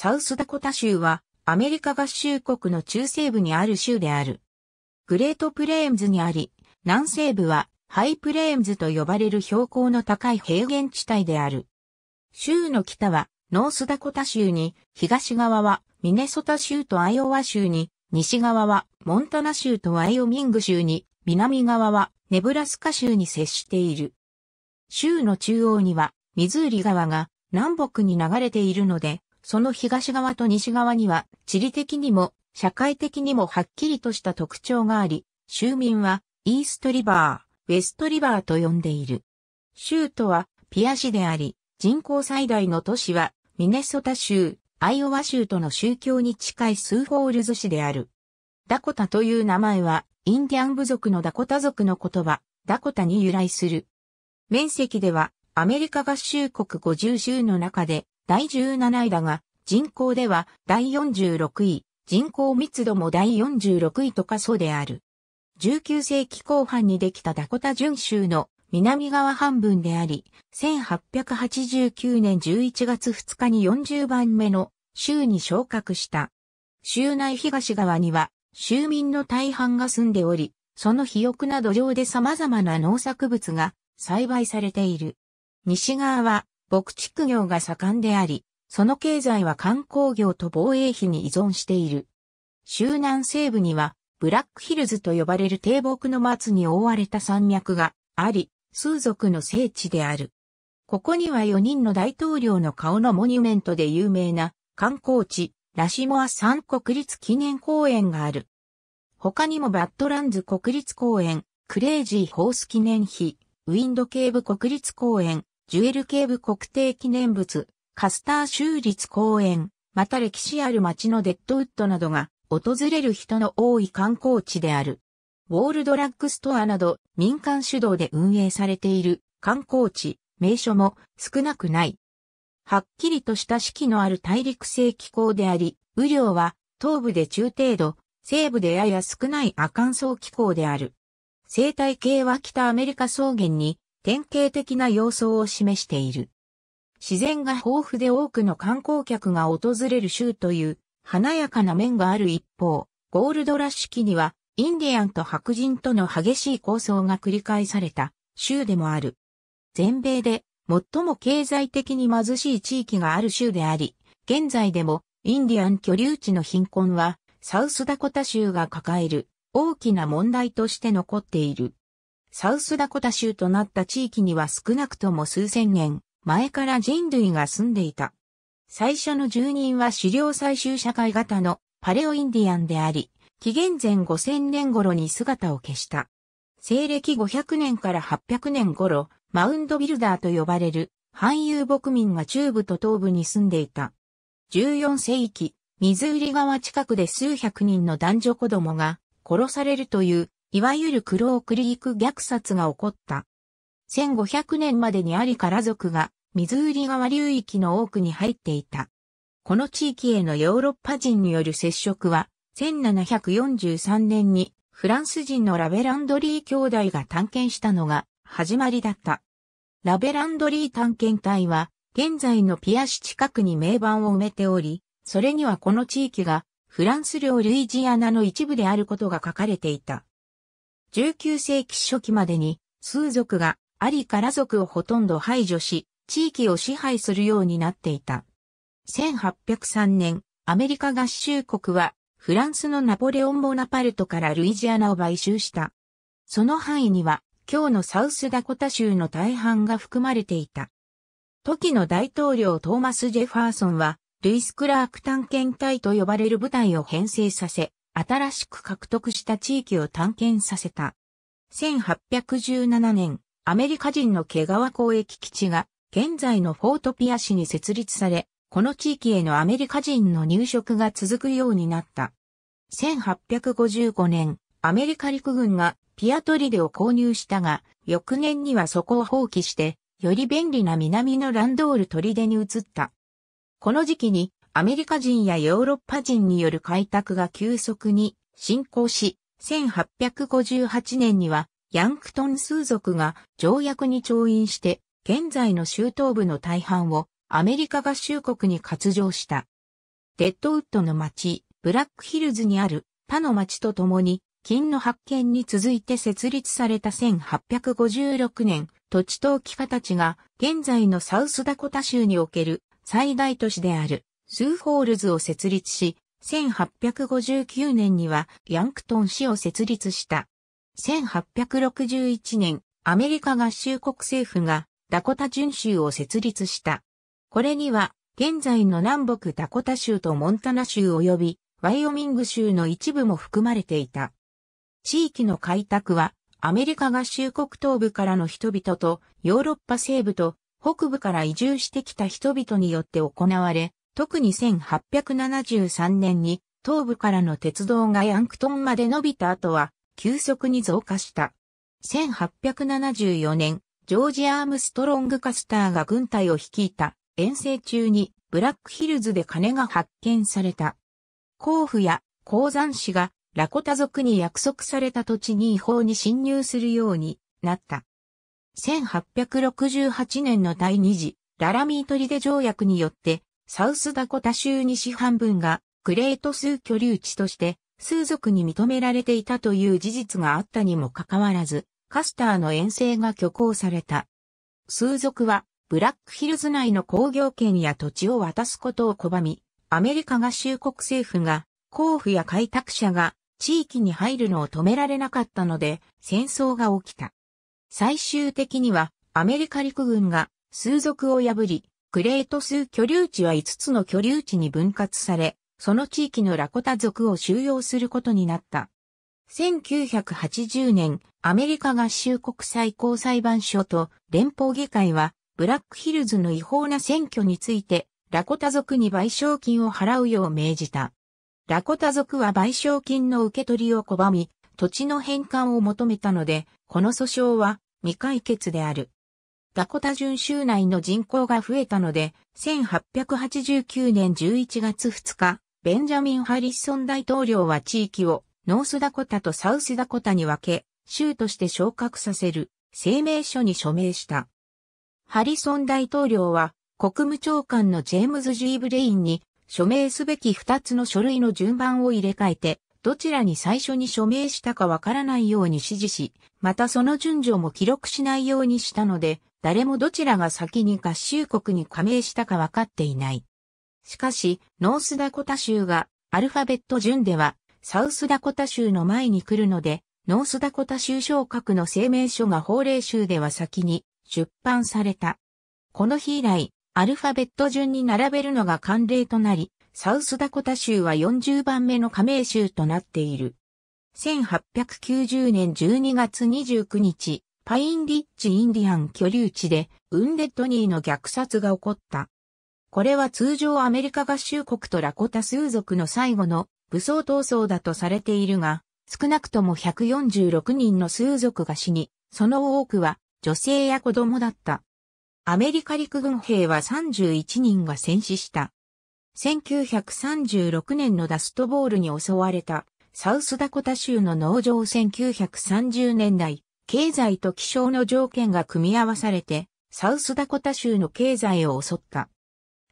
サウスダコタ州は、アメリカ合衆国の中西部にある州である。グレートプレーンズにあり、南西部はハイプレーンズと呼ばれる標高の高い平原地帯である。州の北はノースダコタ州に、東側はミネソタ州とアイオワ州に、西側はモンタナ州とワイオミング州に、南側はネブラスカ州に接している。州の中央にはミズーリ川が南北に流れているので、その東側と西側には地理的にも社会的にもはっきりとした特徴があり、州民はイーストリバー、ウェストリバーと呼んでいる。州都はピア市であり、人口最大の都市はミネソタ州、アイオワ州との宗教に近いスーフォールズ市である。ダコタという名前はインディアン部族のダコタ族の言葉、ダコタに由来する。面積ではアメリカ合衆国50州の中で第17位だが、人口では第46位、人口密度も第46位とかそうである。19世紀後半にできたダコタ準州の南側半分であり、1889年11月2日に40番目の州に昇格した。州内東側には州民の大半が住んでおり、その肥沃な土壌で様々な農作物が栽培されている。西側は牧畜業が盛んであり、その経済は観光業と防衛費に依存している。周南西部には、ブラックヒルズと呼ばれる低木の松に覆われた山脈があり、数族の聖地である。ここには4人の大統領の顔のモニュメントで有名な観光地、ラシモア山国立記念公園がある。他にもバッドランズ国立公園、クレイジーホース記念碑、ウィンドケーブ国立公園、ジュエル警部国定記念物、カスター州立公園、また歴史ある街のデッドウッドなどが訪れる人の多い観光地である。ウォールドラッグストアなど民間主導で運営されている観光地、名所も少なくない。はっきりとした四季のある大陸性気候であり、雨量は東部で中程度、西部でやや少ない亜寒層気候である。生態系は北アメリカ草原に典型的な様相を示している。自然が豊富で多くの観光客が訪れる州という華やかな面がある一方、ゴールドラッシュ期にはインディアンと白人との激しい抗争が繰り返された州でもある。全米で最も経済的に貧しい地域がある州であり、現在でもインディアン居留地の貧困はサウスダコタ州が抱える大きな問題として残っている。サウスダコタ州となった地域には少なくとも数千年前から人類が住んでいた。最初の住人は狩猟採集社会型のパレオインディアンであり、紀元前5000年頃に姿を消した。西暦500年から800年頃、マウンドビルダーと呼ばれる反遊牧民が中部と東部に住んでいた。14世紀、水売り川近くで数百人の男女子供が殺されるといういわゆるクロークリーク虐殺が起こった。1500年までにアリカラ族が水売り川流域の多くに入っていた。この地域へのヨーロッパ人による接触は、1743年にフランス人のラベランドリー兄弟が探検したのが始まりだった。ラベランドリー探検隊は、現在のピア市近くに名盤を埋めており、それにはこの地域がフランス領ルイジアナの一部であることが書かれていた。19世紀初期までに、数族がアリから族をほとんど排除し、地域を支配するようになっていた。1803年、アメリカ合衆国は、フランスのナポレオン・ボナパルトからルイジアナを買収した。その範囲には、今日のサウスダコタ州の大半が含まれていた。時の大統領トーマス・ジェファーソンは、ルイス・クラーク探検隊と呼ばれる部隊を編成させ、新しく獲得した地域を探検させた。1817年、アメリカ人の毛皮交易基地が現在のフォートピア市に設立され、この地域へのアメリカ人の入植が続くようになった。1855年、アメリカ陸軍がピアトリデを購入したが、翌年にはそこを放棄して、より便利な南のランドール砦に移った。この時期にアメリカ人やヨーロッパ人による開拓が急速に進行し、1858年にはヤンクトン数族が条約に調印して、現在の州東部の大半をアメリカ合衆国に割譲した。デッドウッドの町、ブラックヒルズにある他の町と共に、金の発見に続いて設立された1856年、土地投機家たちが現在のサウスダコタ州における最大都市であるスーホールズを設立し、1859年にはヤンクトン市を設立した。1861年、アメリカ合衆国政府がダコタ準州を設立した。これには、現在の南北ダコタ州とモンタナ州及び、ワイオミング州の一部も含まれていた。地域の開拓は、アメリカ合衆国東部からの人々と、ヨーロッパ西部と、北部から移住してきた人々によって行われ、特に1873年に東部からの鉄道がヤンクトンまで伸びた後は急速に増加した。1874年、ジョージ・アームストロング・カスターが軍隊を率いた遠征中にブラックヒルズで金が発見された。甲府や鉱山市がラコタ族に約束された土地に違法に侵入するようになった。1868年の第二次ララミートリデ条約によってサウスダコタ州西半分がグレートスー居留地として数族に認められていたという事実があったにもかかわらず、カスターの遠征が挙行された。数族はブラックヒルズ内の工業圏や土地を渡すことを拒み、アメリカ合衆国政府が交付や開拓者が地域に入るのを止められなかったので戦争が起きた。最終的にはアメリカ陸軍が数族を破りクレートス居留地は5つの居留地に分割され、その地域のラコタ族を収容することになった。1980年、アメリカ合衆国最高裁判所と連邦議会は、ブラックヒルズの違法な選挙について、ラコタ族に賠償金を払うよう命じた。ラコタ族は賠償金の受け取りを拒み、土地の返還を求めたので、この訴訟は未解決である。ダコタ準州内の人口が増えたので、1889年11月2日、ベンジャミン・ハリッソン大統領は地域をノースダコタとサウスダコタに分け、州として昇格させる声明書に署名した。ハリソン大統領は国務長官のジェームズ・ジー・ブレインに署名すべき2つの書類の順番を入れ替えて、どちらに最初に署名したかわからないように指示し、またその順序も記録しないようにしたので、誰もどちらが先に合衆国に加盟したか分かっていない。しかし、ノースダコタ州がアルファベット順ではサウスダコタ州の前に来るので、ノースダコタ州昇格の声明書が法令州では先に出版された。この日以来、アルファベット順に並べるのが慣例となり、サウスダコタ州は40番目の加盟州となっている。1890年12月29日、パインリッチインディアン居留地でウンデッドニーの虐殺が起こった。これは通常アメリカ合衆国とラコタ数族の最後の武装闘争だとされているが、少なくとも146人の数族が死に、その多くは女性や子供だった。アメリカ陸軍兵は31人が戦死した。1936年のダストボールに襲われたサウスダコタ州の農場1930年代、経済と気象の条件が組み合わされて、サウスダコタ州の経済を襲った。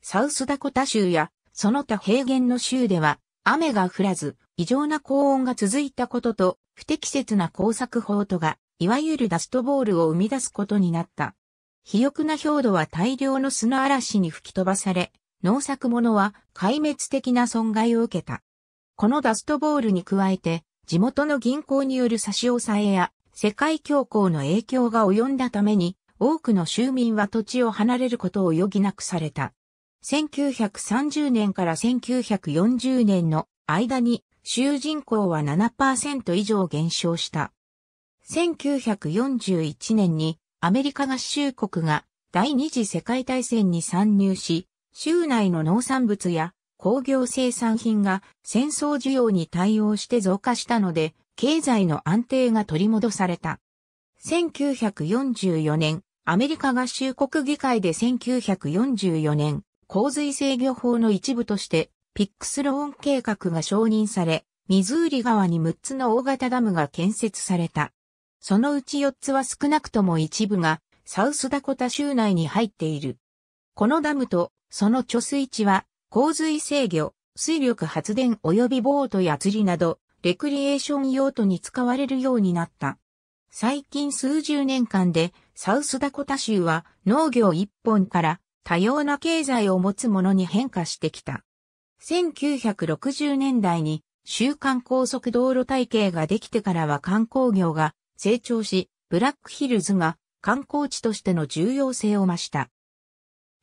サウスダコタ州や、その他平原の州では、雨が降らず、異常な高温が続いたことと、不適切な工作法とが、いわゆるダストボールを生み出すことになった。肥沃な氷土は大量の砂嵐に吹き飛ばされ、農作物は壊滅的な損害を受けた。このダストボールに加えて、地元の銀行による差し押さえや世界恐慌の影響が及んだために、多くの州民は土地を離れることを余儀なくされた。1930年から1940年の間に州人口は7%以上減少した。1941年にアメリカ合衆国が第二次世界大戦に参入し、州内の農産物や工業生産品が戦争需要に対応して増加したので、経済の安定が取り戻された。1944年、アメリカ合衆国議会で1944年、洪水制御法の一部として、ピックスローン計画が承認され、ミズーリ川に6つの大型ダムが建設された。そのうち4つは少なくとも一部が、サウスダコタ州内に入っている。このダムと、その貯水池は、洪水制御、水力発電及びボートや釣りなど、レクリエーション用途に使われるようになった。最近数十年間でサウスダコタ州は農業一本から多様な経済を持つものに変化してきた。1960年代に週間高速道路体系ができてからは観光業が成長し、ブラックヒルズが観光地としての重要性を増した。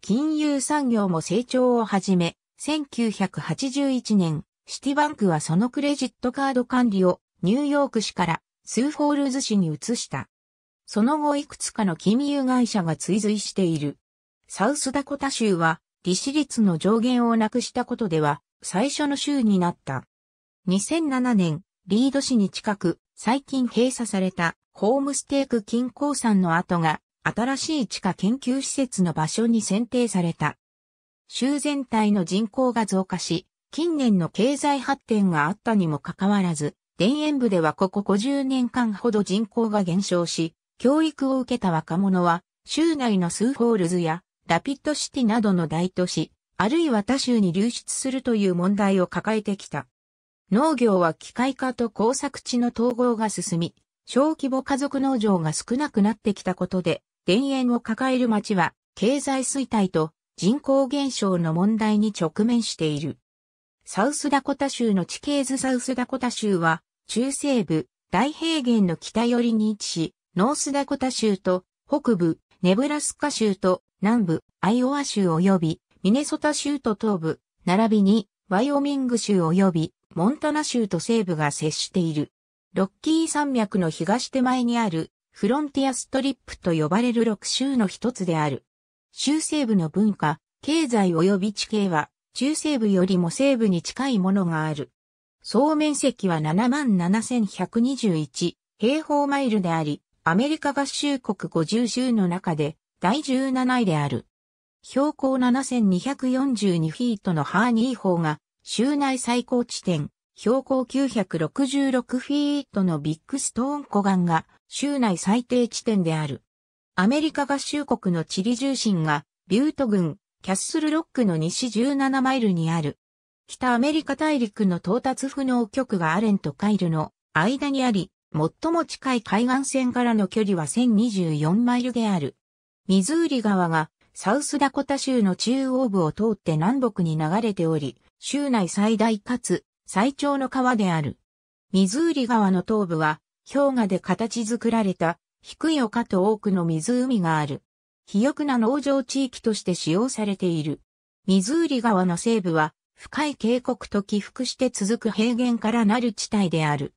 金融産業も成長をはじめ、1981年、シティバンクはそのクレジットカード管理をニューヨーク市からスーフォールズ市に移した。その後いくつかの金融会社が追随している。サウスダコタ州は利子率の上限をなくしたことでは最初の州になった。2007年、リード市に近く最近閉鎖されたホームステーク金鉱山の跡が新しい地下研究施設の場所に選定された。州全体の人口が増加し、近年の経済発展があったにもかかわらず、田園部ではここ50年間ほど人口が減少し、教育を受けた若者は、州内のスーホールズやラピッドシティなどの大都市、あるいは他州に流出するという問題を抱えてきた。農業は機械化と工作地の統合が進み、小規模家族農場が少なくなってきたことで、田園を抱える町は経済衰退と人口減少の問題に直面している。サウスダコタ州の地形図サウスダコタ州は、中西部、大平原の北寄りに位置し、ノースダコタ州と、北部、ネブラスカ州と、南部、アイオワ州及び、ミネソタ州と東部、並びに、ワイオミング州及び、モンタナ州と西部が接している。ロッキー山脈の東手前にある、フロンティアストリップと呼ばれる6州の一つである。州西部の文化、経済及び地形は、中西部よりも西部に近いものがある。総面積は77,121平方マイルであり、アメリカ合衆国50州の中で第17位である。標高7242フィートのハーニー法が州内最高地点、標高966フィートのビッグストーン湖岸が州内最低地点である。アメリカ合衆国の地理重心がビュート群、キャッスルロックの西17マイルにある。北アメリカ大陸の到達不能局がアレンとカイルの間にあり、最も近い海岸線からの距離は1024マイルである。ミズーリ川がサウスダコタ州の中央部を通って南北に流れており、州内最大かつ最長の川である。ミズーリ川の東部は氷河で形作られた低い丘と多くの湖がある。肥沃な農場地域として使用されている。ミズーリ川の西部は深い渓谷と起伏して続く平原からなる地帯である。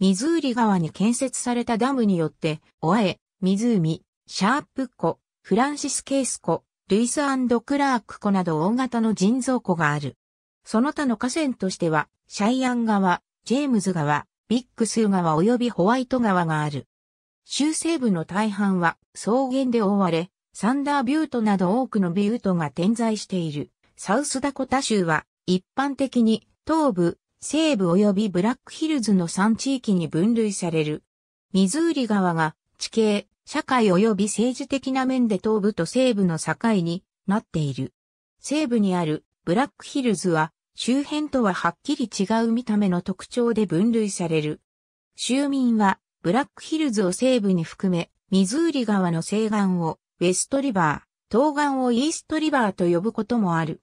ミズーリ川に建設されたダムによって、オアエ、湖、シャープ湖、フランシス・ケース湖、ルイス・クラーク湖など大型の人造湖がある。その他の河川としては、シャイアン川、ジェームズ川、ビッグス川及びホワイト川がある。州西部の大半は草原で覆われ、サンダービュートなど多くのビュートが点在している。サウスダコタ州は一般的に東部、西部及びブラックヒルズの3地域に分類される。ミズーリ川が地形、社会及び政治的な面で東部と西部の境になっている。西部にあるブラックヒルズは周辺とははっきり違う見た目の特徴で分類される。州民はブラックヒルズを西部に含め、ミズーリ川の西岸をウェストリバー、東岸をイーストリバーと呼ぶこともある。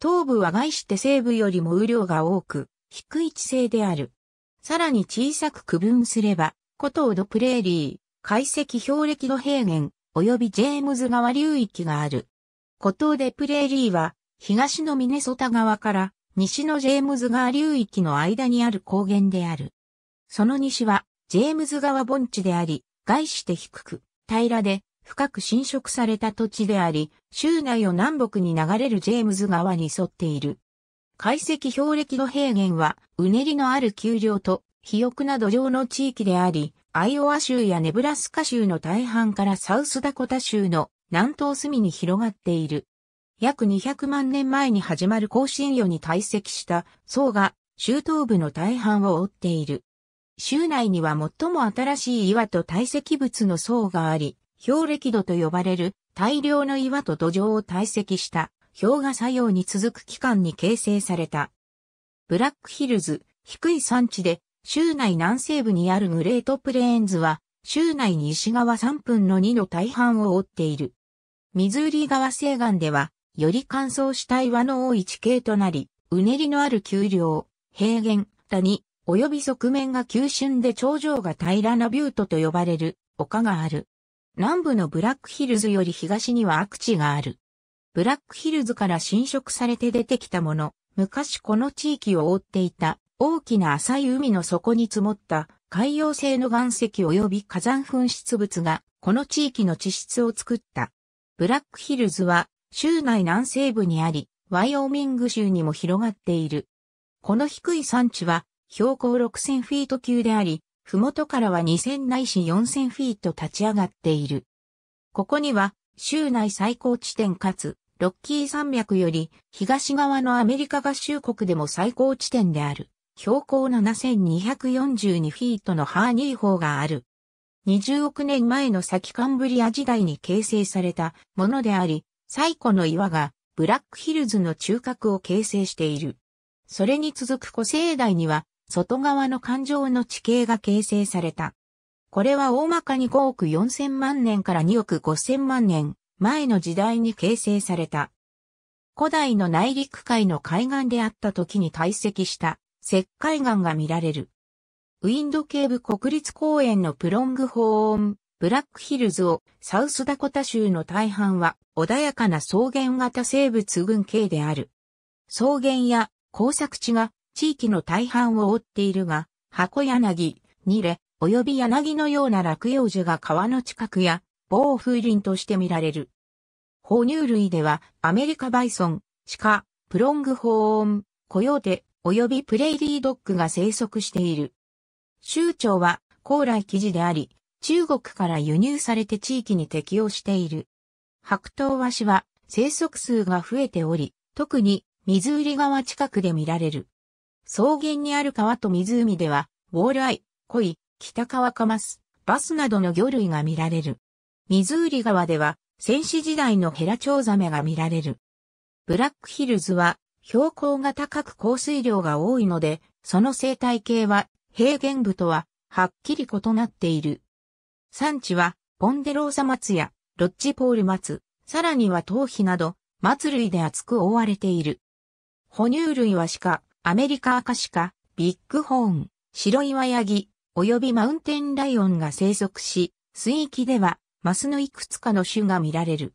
東部は外して西部よりも雨量が多く、低い地勢である。さらに小さく区分すれば、古東ドプレーリー、海石氷歴の平原、及びジェームズ川流域がある。古東デプレーリーは、東のミネソタ側から西のジェームズ川流域の間にある高原である。その西は、ジェームズ川盆地であり、外して低く、平らで、深く侵食された土地であり、州内を南北に流れるジェームズ川に沿っている。海石氷暦の平原は、うねりのある丘陵と、肥沃な土壌の地域であり、アイオワ州やネブラスカ州の大半からサウスダコタ州の南東隅に広がっている。約200万年前に始まる更新魚に堆積した層が州東部の大半を覆っている。州内には最も新しい岩と堆積物の層があり、氷歴土と呼ばれる大量の岩と土壌を堆積した氷河作用に続く期間に形成された。ブラックヒルズ、低い山地で州内南西部にあるグレートプレーンズは州内西側3分の2の大半を覆っている。ミズーリ川西岸ではより乾燥した岩の多い地形となり、うねりのある丘陵、平原、谷、及び側面が急峻で頂上が平らなビュートと呼ばれる丘がある。南部のブラックヒルズより東には悪地がある。ブラックヒルズから侵食されて出てきたもの、昔この地域を覆っていた大きな浅い海の底に積もった海洋性の岩石及び火山噴出物がこの地域の地質を作った。ブラックヒルズは州内南西部にあり、ワイオミング州にも広がっている。この低い山地は標高6000フィート級であり、ふもとからは2000ないし4000フィート立ち上がっている。ここには、州内最高地点かつ、ロッキー山脈より東側のアメリカ合衆国でも最高地点である、標高7242フィートのハーニー法がある。20億年前の先カンブリア時代に形成されたものであり、最古の岩がブラックヒルズの中核を形成している。それに続く古生代には外側の環状の地形が形成された。これは大まかに5億4千万年から2億5千万年前の時代に形成された。古代の内陸海の海岸であった時に堆積した石灰岩が見られる。ウィンドケーブ国立公園のプロングホーン、ブラックヒルズをサウスダコタ州の大半は穏やかな草原型生物群系である。草原や工作地が地域の大半を覆っているが、箱柳、ニレ、及び柳のような落葉樹が川の近くや暴風林として見られる。哺乳類ではアメリカバイソン、鹿、プロングホーン、コヨーテ、及びプレイリードッグが生息している。州長は高麗記事であり、中国から輸入されて地域に適応している。白桃和紙は生息数が増えており、特に水売り川近くで見られる。草原にある川と湖では、ウォールアイ、コイ、北川カマス、バスなどの魚類が見られる。ミズーリ川では、戦死時代のヘラチョウザメが見られる。ブラックヒルズは、標高が高く降水量が多いので、その生態系は、平原部とは、はっきり異なっている。産地は、ポンデローサ松や、ロッジポール松、さらには頭皮など、松類で厚く覆われている。哺乳類は鹿、アメリカアカシカ、ビッグホーン、白岩ヤギ、及びマウンテンライオンが生息し、水域ではマスのいくつかの種が見られる。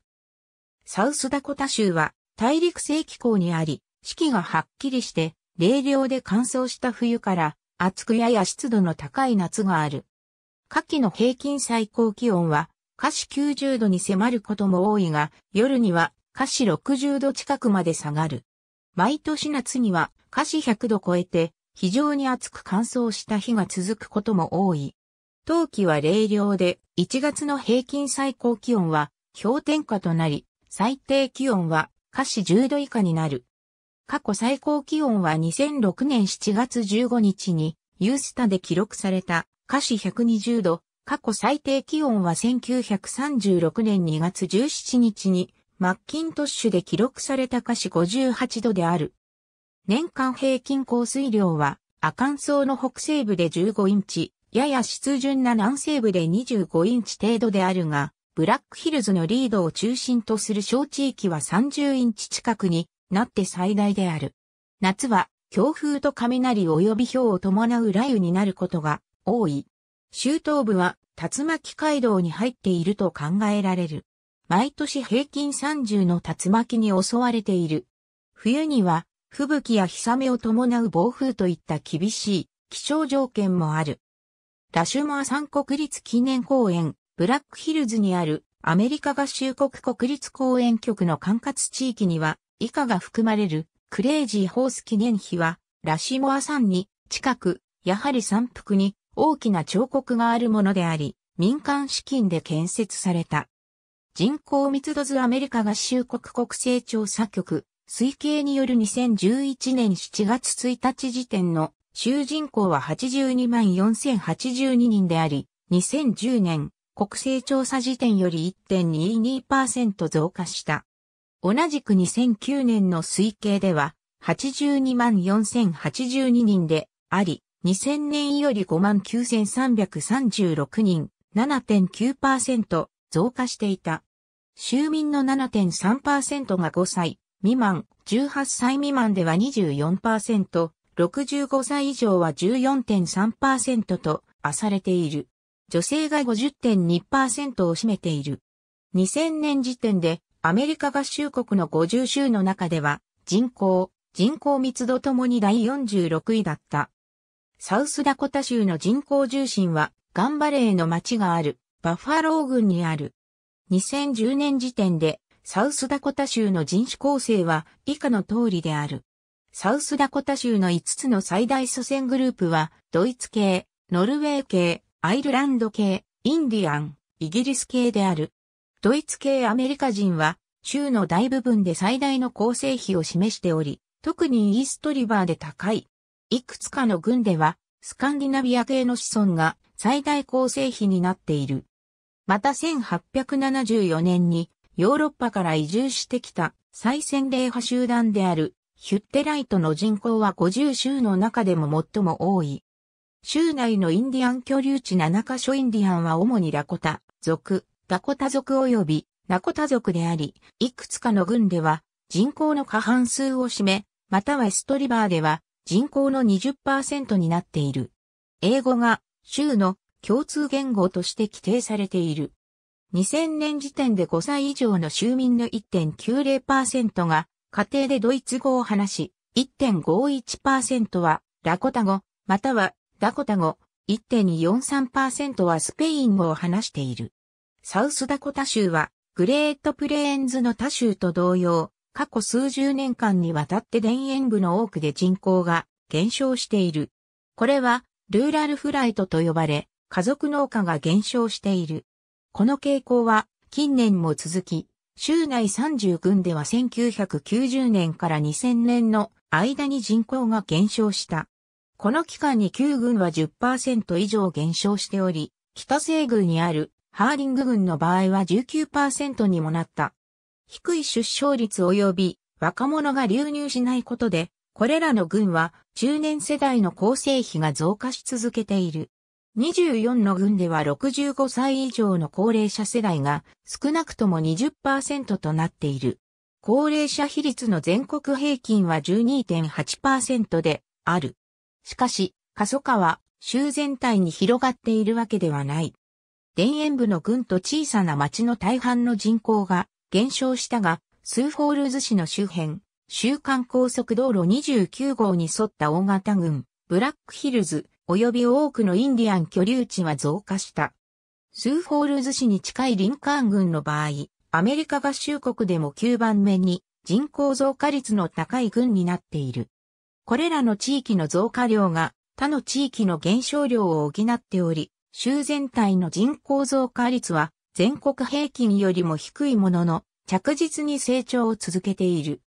サウスダコタ州は大陸性気候にあり、四季がはっきりして、冷涼で乾燥した冬から暑くやや湿度の高い夏がある。夏季の平均最高気温は、華氏90度に迫ることも多いが、夜には華氏60度近くまで下がる。毎年夏には下肢100度超えて、非常に暑く乾燥した日が続くことも多い。冬季は冷涼で、1月の平均最高気温は氷点下となり、最低気温は下肢10度以下になる。過去最高気温は2006年7月15日に、ユースタで記録された下肢120度、過去最低気温は1936年2月17日に、マッキントッシュで記録された華氏58度である。年間平均降水量は、ン寒層の北西部で15インチ、やや湿潤な南西部で25インチ程度であるが、ブラックヒルズのリードを中心とする小地域は30インチ近くになって最大である。夏は強風と雷及び氷を伴う雷雨になることが多い。州東部は竜巻街道に入っていると考えられる。毎年平均30の竜巻に襲われている。冬には吹雪や日雨を伴う暴風といった厳しい気象条件もある。ラシュマー山国立記念公園、ブラックヒルズにあるアメリカ合衆国国立公園局の管轄地域には以下が含まれるクレイジーホース記念碑はラシモア山に近く、やはり山腹に大きな彫刻があるものであり、民間資金で建設された。人口密度図アメリカ合衆国国勢調査局推計による2011年7月1日時点の州人口は82万4082人であり、2010年国勢調査時点より1.22%増加した。同じく2009年の推計では82万4082人であり、2000年より5万9336人、7.9%増加していた。州民の7.3%が5歳、未満、18歳未満では24%、65歳以上は14.3%と、あされている。女性が50.2%を占めている。2000年時点で、アメリカ合衆国の50州の中では、人口、人口密度ともに第46位だった。サウスダコタ州の人口重心は、ガンバレーの町がある、バッファロー郡にある。2010年時点で、サウスダコタ州の人種構成は以下の通りである。サウスダコタ州の5つの最大祖先グループは、ドイツ系、ノルウェー系、アイルランド系、インディアン、イギリス系である。ドイツ系アメリカ人は、州の大部分で最大の構成比を示しており、特にイーストリバーで高い。いくつかの郡では、スカンディナビア系の子孫が最大構成比になっている。また1874年にヨーロッパから移住してきた最先霊派集団であるヒュッテライトの人口は50州の中でも最も多い。州内のインディアン居留地7カ所インディアンは主にラコタ族、ダコタ族及びナコタ族であり、いくつかの郡では人口の過半数を占め、またはストリバーでは人口の20%になっている。英語が州の共通言語として規定されている。2000年時点で5歳以上の州民の1.90%が家庭でドイツ語を話し、1.51%はラコタ語、またはダコタ語、1.43%はスペイン語を話している。サウスダコタ州はグレートプレーンズの他州と同様、過去数十年間にわたって田園部の多くで人口が減少している。これはルーラルフライトと呼ばれ、家族農家が減少している。この傾向は近年も続き、州内30郡では1990年から2000年の間に人口が減少した。この期間に旧軍は10%以上減少しており、北西軍にあるハーリング軍の場合は19%にもなった。低い出生率及び若者が流入しないことで、これらの軍は中年世代の構成比が増加し続けている。24の軍では65歳以上の高齢者世代が少なくとも20%となっている。高齢者比率の全国平均は12.8%である。しかし、過疎化は州全体に広がっているわけではない。田園部の軍と小さな町の大半の人口が減少したが、スーフォールズ市の周辺、週間高速道路29号に沿った大型軍ブラックヒルズ、及び多くのインディアン居留地は増加した。スーフォールズ市に近いリンカーン郡の場合、アメリカ合衆国でも9番目に人口増加率の高い郡になっている。これらの地域の増加量が他の地域の減少量を補っており、州全体の人口増加率は全国平均よりも低いものの着実に成長を続けている。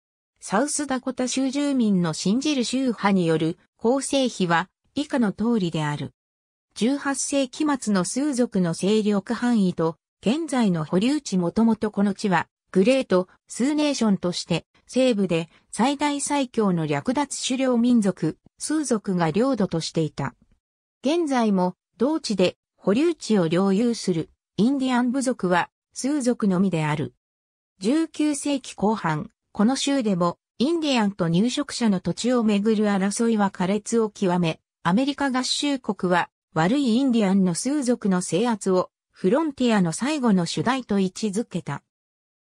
サウスダコタ州住民の信じる州派による構成比は以下の通りである。18世紀末の数族の勢力範囲と、現在の保留地もともとこの地は、グレート・スーネーションとして、西部で最大最強の略奪狩猟民族、数族が領土としていた。現在も、同地で保留地を領有するインディアン部族は数族のみである。19世紀後半、この州でもインディアンと入植者の土地をめぐる争いは苛烈を極め、アメリカ合衆国は悪いインディアンの数族の制圧をフロンティアの最後の主題と位置づけた。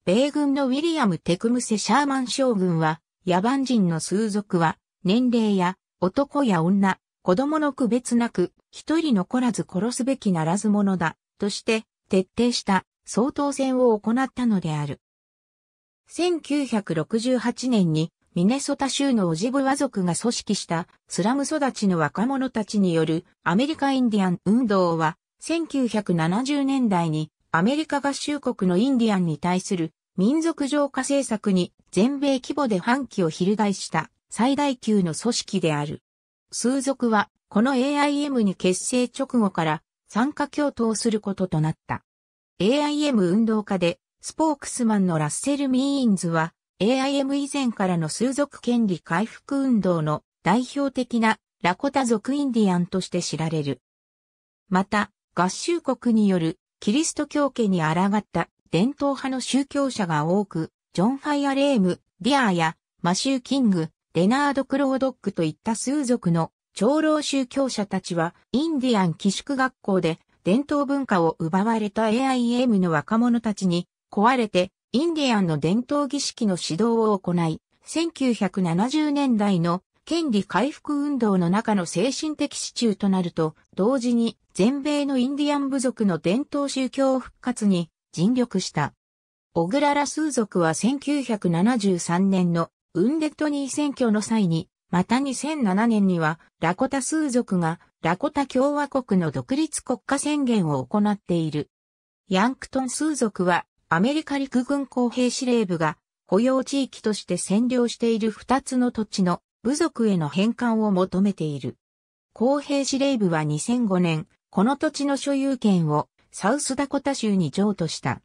米軍のウィリアム・テクムセ・シャーマン将軍は野蛮人の数族は年齢や男や女、子供の区別なく一人残らず殺すべきならず者だとして徹底した総統選を行ったのである。1968年にミネソタ州のオジブワ族が組織したスラム育ちの若者たちによるアメリカインディアン運動は1970年代にアメリカ合衆国のインディアンに対する民族浄化政策に全米規模で反旗を翻した最大級の組織である。数族はこの AIM に結成直後から参加共闘することとなった。AIM 運動家でスポークスマンのラッセル・ミーンズは AIM 以前からの数族権利回復運動の代表的なラコタ族インディアンとして知られる。また、合衆国によるキリスト教家に抗った伝統派の宗教者が多く、ジョン・ファイアレーム、ディアーやマシュー・キング、レナード・クロードックといった数族の長老宗教者たちはインディアン寄宿学校で伝統文化を奪われた AIM の若者たちに壊れてインディアンの伝統儀式の指導を行い、1970年代の権利回復運動の中の精神的支柱となると、同時に全米のインディアン部族の伝統宗教復活に尽力した。オグラスー族は1973年のウンデッニー選挙の際に、また2007年にはラコタ数族がラコタ共和国の独立国家宣言を行っている。ヤンクトン数族はアメリカ陸軍工兵司令部が保養地域として占領している2つの土地の部族への返還を求めている。工兵司令部は2005年、この土地の所有権をサウスダコタ州に譲渡した。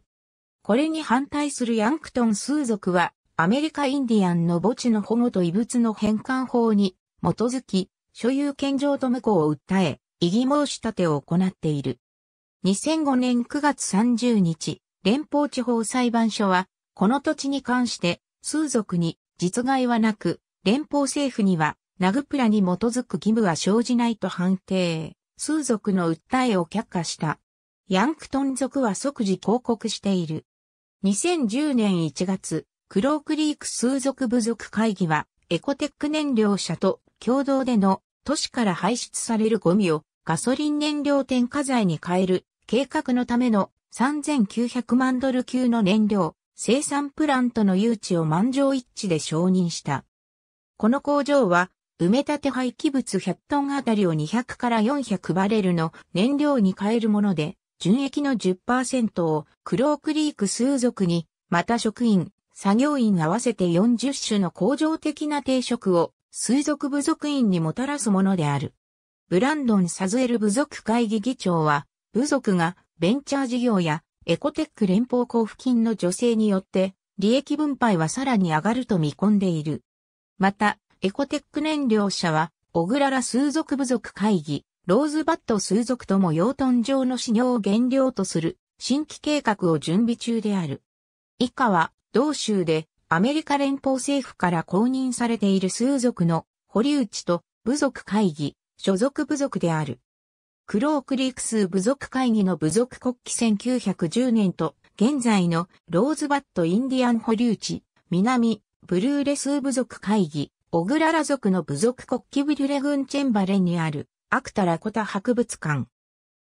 これに反対するヤンクトン数族は、アメリカインディアンの墓地の保護と遺物の返還法に基づき、所有権譲渡無効を訴え、異議申し立てを行っている。2005年9月30日、連邦地方裁判所は、この土地に関して、数族に実害はなく、連邦政府には、ナグプラに基づく義務は生じないと判定。数族の訴えを却下した。ヤンクトン族は即時抗告している。2010年1月、クロークリーク数族部族会議は、エコテック燃料車と共同での都市から排出されるゴミをガソリン燃料添加剤に変える計画のための3900万ドル級の燃料、生産プラントの誘致を満場一致で承認した。この工場は、埋め立て廃棄物100トンあたりを200から400バレルの燃料に変えるもので、純液の10%をクロークリーク数族に、また職員、作業員合わせて40種の工場的な定食を水族部族員にもたらすものである。ブランドン・サズエル部族会議議長は、部族がベンチャー事業やエコテック連邦交付金の助成によって利益分配はさらに上がると見込んでいる。また、エコテック燃料車は、小倉ら数族部族会議、ローズバット数族とも養豚場の飼料を原料とする新規計画を準備中である。以下は、同州でアメリカ連邦政府から公認されている数族の保留地と部族会議、所属部族である。クロークリークス部族会議の部族国旗1910年と、現在のローズバットインディアン保留地、南、ブルーレス部族会議、オグララ族の部族国旗ブリュレ軍チェンバレンにある、アクタラコタ博物館。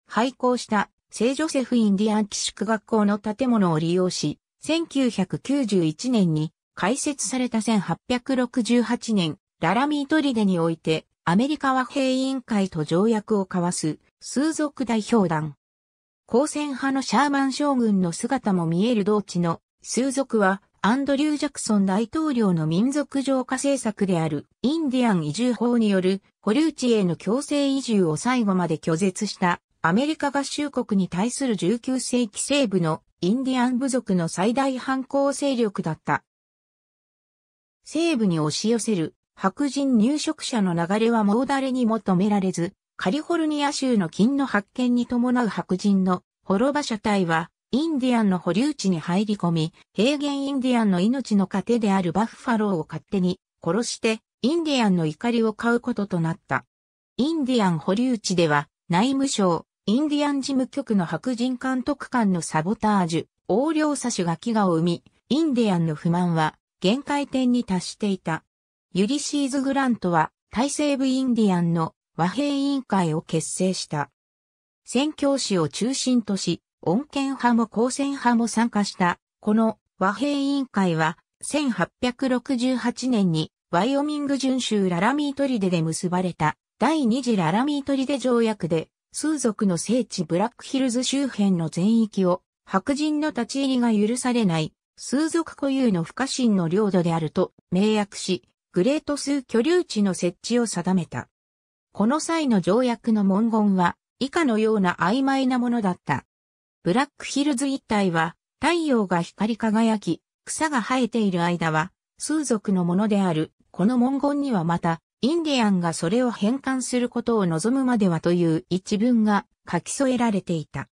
廃校した聖ジョセフ・インディアン寄宿学校の建物を利用し、1991年に開設された1868年、ララミートリデにおいて、アメリカ和平委員会と条約を交わす数族代表団。光線派のシャーマン将軍の姿も見える同地の数族はアンドリュー・ジャクソン大統領の民族浄化政策であるインディアン移住法による保留地への強制移住を最後まで拒絶したアメリカ合衆国に対する19世紀西部のインディアン部族の最大反抗勢力だった。西部に押し寄せる白人入植者の流れはもう誰にも止められず、カリフォルニア州の金の発見に伴う白人の滅場者隊は、インディアンの保留地に入り込み、平原インディアンの命の糧であるバッファローを勝手に殺して、インディアンの怒りを買うこととなった。インディアン保留地では、内務省、インディアン事務局の白人監督官のサボタージュ、横領差しが飢餓を生み、インディアンの不満は限界点に達していた。ユリシーズ・グラントは、大西部インディアンの和平委員会を結成した。宣教師を中心とし、穏健派も公選派も参加した。この和平委員会は、1868年にワイオミング巡州ララミートリデで結ばれた第二次ララミートリデ条約で、数族の聖地ブラックヒルズ周辺の全域を白人の立ち入りが許されない数族固有の不可侵の領土であると明約し、グレート数居留地の設置を定めた。この際の条約の文言は以下のような曖昧なものだった。ブラックヒルズ一帯は太陽が光り輝き、草が生えている間は、数族のものである、この文言にはまた、インディアンがそれを返還することを望むまではという一文が書き添えられていた。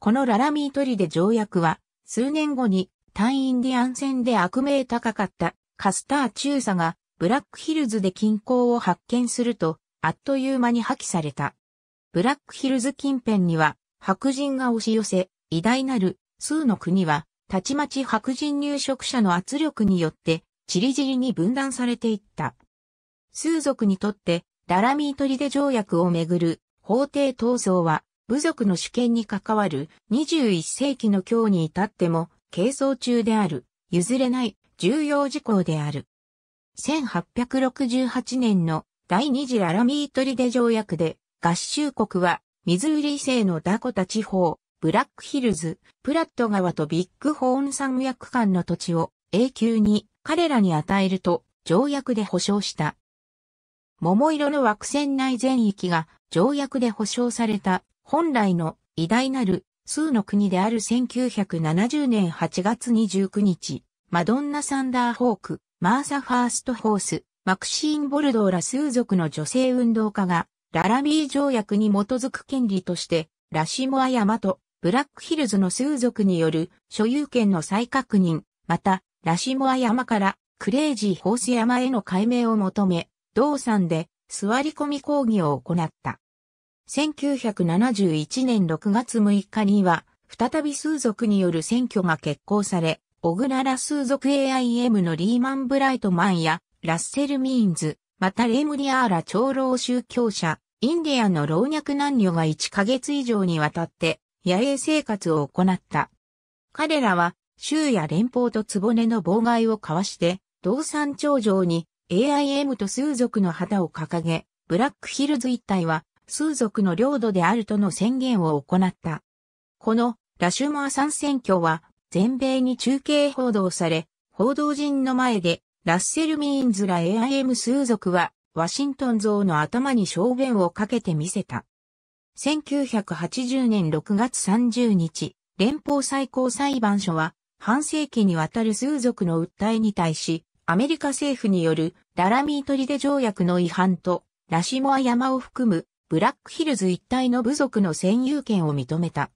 このララミートリで条約は、数年後に、単インディアン戦で悪名高かったカスター中佐がブラックヒルズで近郊を発見すると、あっという間に破棄された。ブラックヒルズ近辺には白人が押し寄せ、偉大なる数の国は、たちまち白人入植者の圧力によって、ちりじりに分断されていった。数族にとって、ララミートリデ条約をめぐる法廷闘争は、部族の主権に関わる21世紀の今日に至っても、係争中である、譲れない重要事項である。1868年の第二次ララミートリデ条約で、合衆国は、ミズーリ製のダコタ地方、ブラックヒルズ、プラット川とビッグホーン山脈間の土地を永久に彼らに与えると条約で保障した。桃色の枠線内全域が条約で保障された本来の偉大なる数の国である1970年8月29日、マドンナ・サンダーホーク、マーサ・ファースト・ホース、マクシーン・ボルドーら数族の女性運動家が、ララビー条約に基づく権利として、ラシモア山とブラックヒルズの数族による所有権の再確認、また、ラシモア山からクレイジーホース山への解明を求め、同山で座り込み抗議を行った。1971年6月6日には、再び数族による選挙が決行され、オグララ数族 AIM のリーマン・ブライトマンやラッセル・ミーンズ、またレムリアーラ長老宗教者、インディアの老若男女が1ヶ月以上にわたって野営生活を行った。彼らは州や連邦と壺根の妨害を交わして、道産頂上に AIM と数族の旗を掲げ、ブラックヒルズ一帯は数族の領土であるとの宣言を行った。このラシュマー参選挙は全米に中継報道され、報道陣の前でラッセル・ミーンズら AIM 数族は、ワシントン像の頭に小便をかけてみせた。1980年6月30日、連邦最高裁判所は、半世紀にわたる数族の訴えに対し、アメリカ政府によるララミートリデ条約の違反と、ラシモア山を含むブラックヒルズ一帯の部族の占有権を認めた。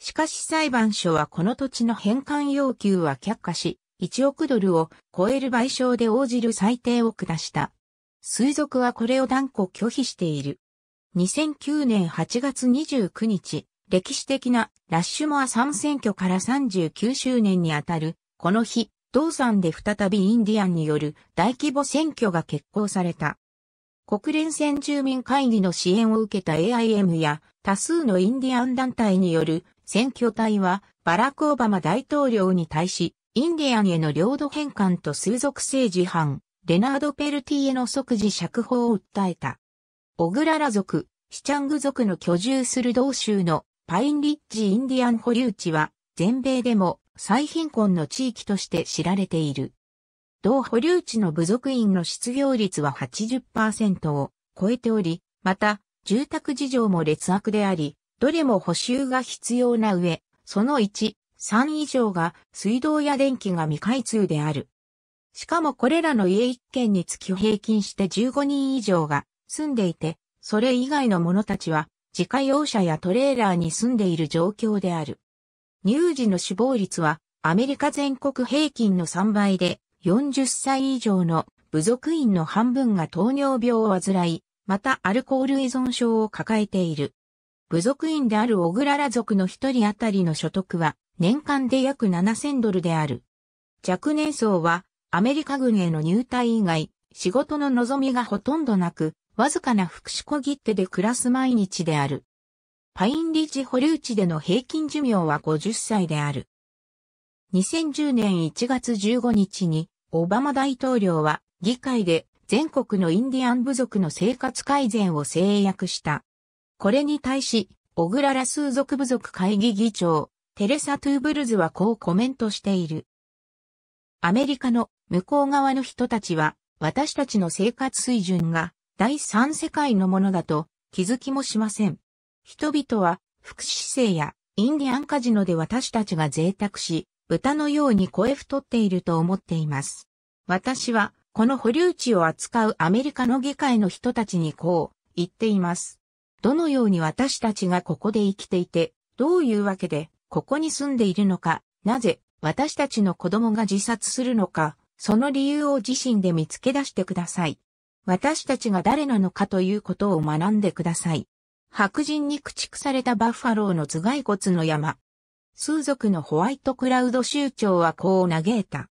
しかし裁判所はこの土地の返還要求は却下し、1億ドルを超える賠償で応じる裁定を下した。水族はこれを断固拒否している。2009年8月29日、歴史的なラッシュモア参選挙から39周年にあたる、この日、同山で再びインディアンによる大規模選挙が決行された。国連先住民会議の支援を受けた AIM や多数のインディアン団体による選挙隊はバラク・オバマ大統領に対しインディアンへの領土返還と数属性治犯、レナード・ペルティへの即時釈放を訴えた。オグララ族、シチャング族の居住する同州のパインリッジ・インディアン保留地は全米でも最貧困の地域として知られている。同保留地の部族員の失業率は80%を超えており、また住宅事情も劣悪であり、どれも補修が必要な上、その1、3以上が水道や電気が未開通である。しかもこれらの家1軒につき平均して15人以上が住んでいて、それ以外の者たちは自家用車やトレーラーに住んでいる状況である。乳児の死亡率はアメリカ全国平均の3倍で40歳以上の部族員の半分が糖尿病を患い、またアルコール依存症を抱えている。部族員である小倉ら族の一人あたりの所得は年間で約7000ドルである。若年層はアメリカ軍への入隊以外、仕事の望みがほとんどなく、わずかな福祉小切手で暮らす毎日である。パインリッジ保留地での平均寿命は50歳である。2010年1月15日に、オバマ大統領は議会で全国のインディアン部族の生活改善を制約した。これに対し、小倉ラスー族部族会議議長、テレサ・トゥーブルズはこうコメントしている。アメリカの向こう側の人たちは私たちの生活水準が第三世界のものだと気づきもしません。人々は福祉生やインディアンカジノで私たちが贅沢し、豚のように声太っていると思っています。私はこの保留地を扱うアメリカの議会の人たちにこう言っています。どのように私たちがここで生きていて、どういうわけでここに住んでいるのか、なぜ私たちの子供が自殺するのか、その理由を自身で見つけ出してください。私たちが誰なのかということを学んでください。白人に駆逐されたバッファローの頭蓋骨の山。数族のホワイトクラウド州長はこう嘆いた。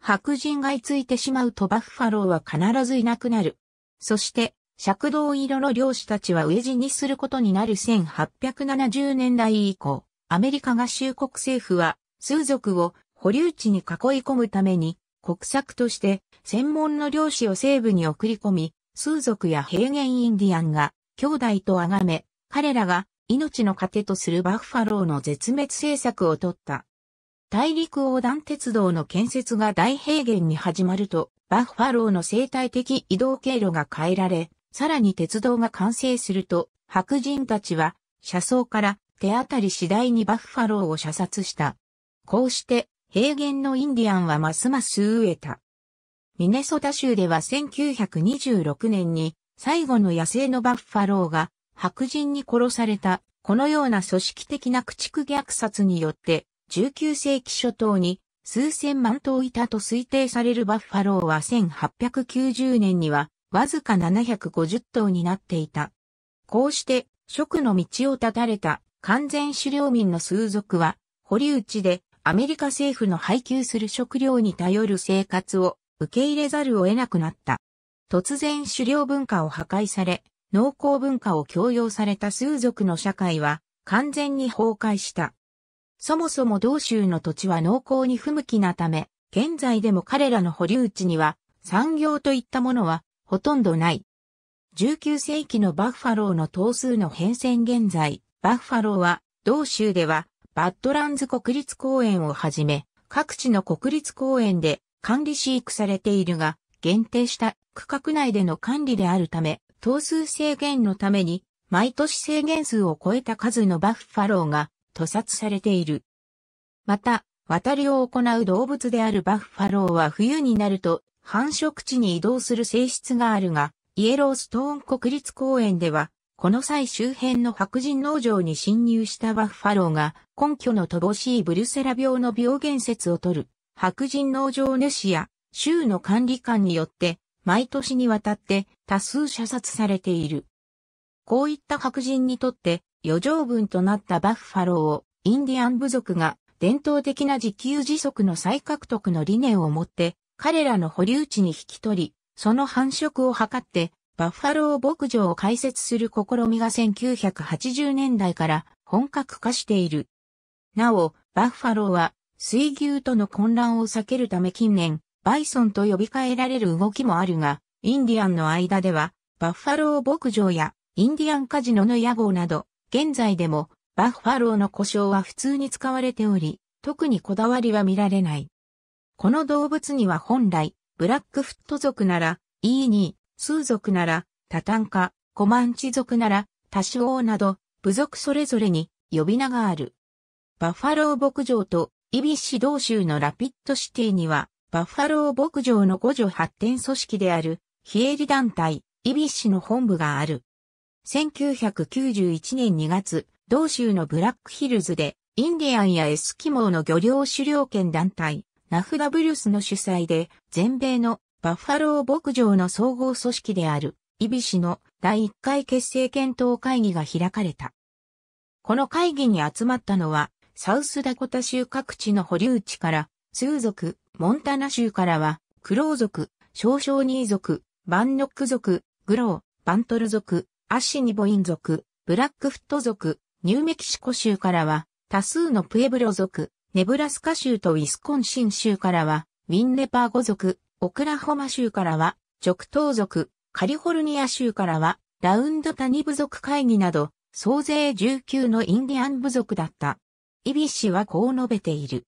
白人が居ついてしまうとバッファローは必ずいなくなる。そして、尺道色の漁師たちは飢え死にすることになる1870年代以降、アメリカ合衆国政府は、数族を保留地に囲い込むために、国策として専門の漁師を西部に送り込み、数族や平原インディアンが兄弟と崇め、彼らが命の糧とするバッファローの絶滅政策をとった。大陸横断鉄道の建設が大平原に始まると、バッファローの生態的移動経路が変えられ、さらに鉄道が完成すると、白人たちは、車窓から手当たり次第にバッファローを射殺した。こうして、平原のインディアンはますます飢えた。ミネソタ州では1926年に最後の野生のバッファローが白人に殺されたこのような組織的な駆逐虐殺によって19世紀初頭に数千万頭いたと推定されるバッファローは1890年にはわずか750頭になっていた。こうして、食の道を断たれた完全狩猟民の数族は、堀内でアメリカ政府の配給する食料に頼る生活を受け入れざるを得なくなった。突然狩猟文化を破壊され、農耕文化を強要された数族の社会は完全に崩壊した。そもそも同州の土地は農耕に不向きなため、現在でも彼らの保留地には産業といったものはほとんどない。19世紀のバッファローの頭数の変遷現在、バッファローは、同州では、バッドランズ国立公園をはじめ、各地の国立公園で管理飼育されているが、限定した区画内での管理であるため、頭数制限のために、毎年制限数を超えた数のバッファローが屠殺されている。また、渡りを行う動物であるバッファローは冬になると繁殖地に移動する性質があるが、イエローストーン国立公園では、この際周辺の白人農場に侵入したバッファローが根拠の乏しいブルセラ病の病原説を取る白人農場主や州の管理官によって毎年にわたって多数射殺されている。こういった白人にとって余剰分となったバッファローをインディアン部族が伝統的な自給自足の再獲得の理念を持って彼らの保留地に引き取り、その繁殖を図って、バッファロー牧場を開設する試みが1980年代から本格化している。なお、バッファローは水牛との混乱を避けるため近年、バイソンと呼び換えられる動きもあるが、インディアンの間では、バッファロー牧場やインディアンカジノの屋号など、現在でもバッファローの故障は普通に使われており、特にこだわりは見られない。この動物には本来、ブラックフット族なら、イーニー、スー族なら、タタンカ、コマンチ族なら、タシオーなど、部族それぞれに呼び名がある。バッファロー牧場とイビッシュ同州のラピッドシティには、バッファロー牧場の五助発展組織である、非営利団体、イビッシュの本部がある。1991年2月、同州のブラックヒルズで、インディアンやエスキモーの漁業狩猟権団体、ナフダブリュスの主催で、全米のバッファロー牧場の総合組織である、イビシの第1回結成検討会議が開かれた。この会議に集まったのは、サウスダコタ州各地の保留地から、スー族、モンタナ州からは、クロー族、少々ニー族、バンノック族、グロー、バントル族、アッシニボイン族、ブラックフット族、ニューメキシコ州からは、多数のプエブロ族、ネブラスカ州とウィスコンシン州からは、ウィンレパー語族、オクラホマ州からは、直東族、カリフォルニア州からは、ラウンド谷部族会議など、総勢19のインディアン部族だった。イビッシはこう述べている。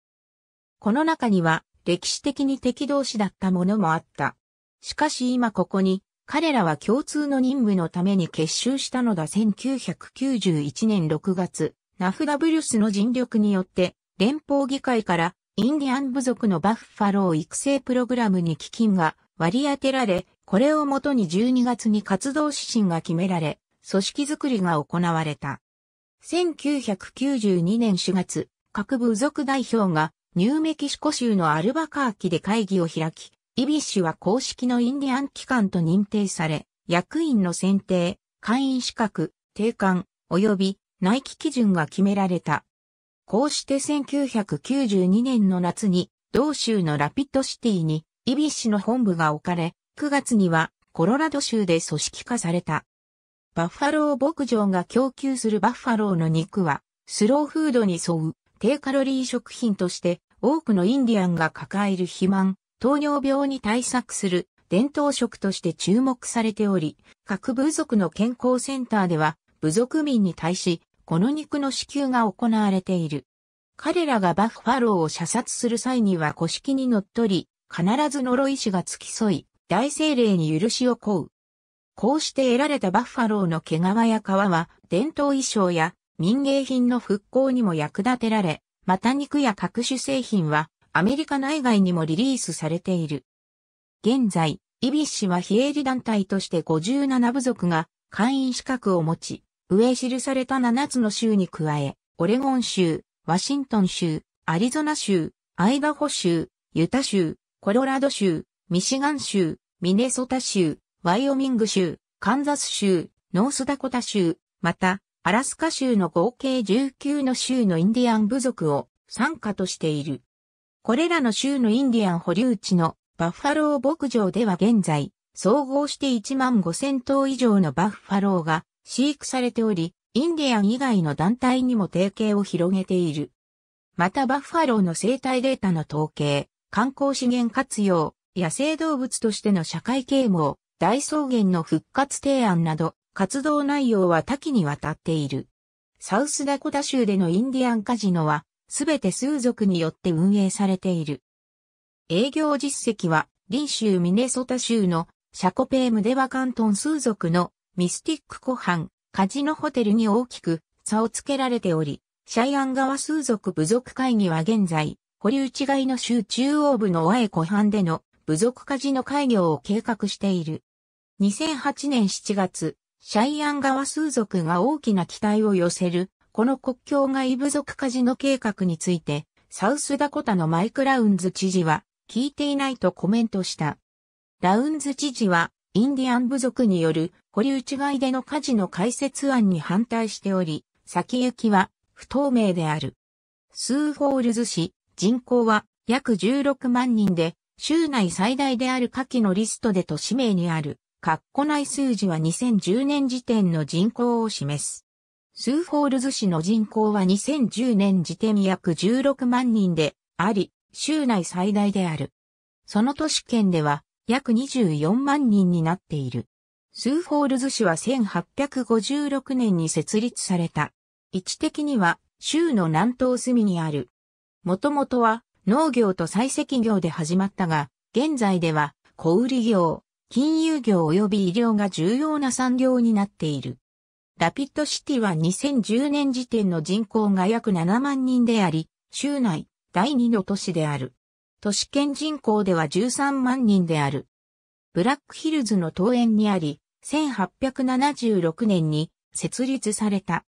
この中には、歴史的に敵同士だったものもあった。しかし今ここに、彼らは共通の任務のために結集したのだ1991年6月、ナフダブリュスの尽力によって、連邦議会からインディアン部族のバッファロー育成プログラムに基金が割り当てられ、これをもとに12月に活動指針が決められ、組織づくりが行われた。1992年4月、各部族代表がニューメキシコ州のアルバカーキで会議を開き、イビッシュは公式のインディアン機関と認定され、役員の選定、会員資格、定款、及び内規基準が決められた。こうして1992年の夏に、同州のラピッドシティに、イビッシュの本部が置かれ、9月には、コロラド州で組織化された。バッファロー牧場が供給するバッファローの肉は、スローフードに沿う低カロリー食品として、多くのインディアンが抱える肥満、糖尿病に対策する伝統食として注目されており、各部族の健康センターでは、部族民に対し、この肉の支給が行われている。彼らがバッファローを射殺する際には古式に乗っ取り、必ず呪い師が付き添い、大精霊に許しを請う。こうして得られたバッファローの毛皮や皮は、伝統衣装や民芸品の復興にも役立てられ、また肉や各種製品は、アメリカ内外にもリリースされている。現在、イビッシュは非営利団体として57部族が会員資格を持ち、上記された7つの州に加え、オレゴン州、ワシントン州、アリゾナ州、アイダホ州、ユタ州、コロラド州、ミシガン州、ミネソタ州、ワイオミング州、カンザス州、ノースダコタ州、また、アラスカ州の合計19の州のインディアン部族を参加としている。これらの州のインディアン保留地のバッファロー牧場では現在、総合して1万5000頭以上のバッファローが飼育されており、インディアン以外の団体にも提携を広げている。またバッファローの生態データの統計、観光資源活用、野生動物としての社会啓蒙、大草原の復活提案など、活動内容は多岐にわたっている。サウスダコタ州でのインディアンカジノは、すべて数族によって運営されている。営業実績は、リン州ミネソタ州のシャコペームデバカントン数族のミスティック湖畔、カジノホテルに大きく差をつけられており、シャイアン川数族部族会議は現在、堀内外の州中央部の和江湖畔での部族カジノ開業を計画している。2008年7月、シャイアン川数族が大きな期待を寄せる、この国境外部族カジノ計画について、サウスダコタのマイク・ラウンズ知事は、聞いていないとコメントした。ラウンズ知事は、インディアン部族による堀内外での火事の解説案に反対しており、先行きは不透明である。スーフォールズ市人口は約16万人で、州内最大である下記のリストで都市名にある、括弧内数字は2010年時点の人口を示す。スーフォールズ市の人口は2010年時点約16万人であり、州内最大である。その都市圏では、約24万人になっている。スーフォールズ市は1856年に設立された。位置的には州の南東隅にある。もともとは農業と採石業で始まったが、現在では小売業、金融業及び医療が重要な産業になっている。ラピッドシティは2010年時点の人口が約7万人であり、州内第2の都市である。都市圏人口では13万人である。ブラックヒルズの東園にあり、1876年に設立された。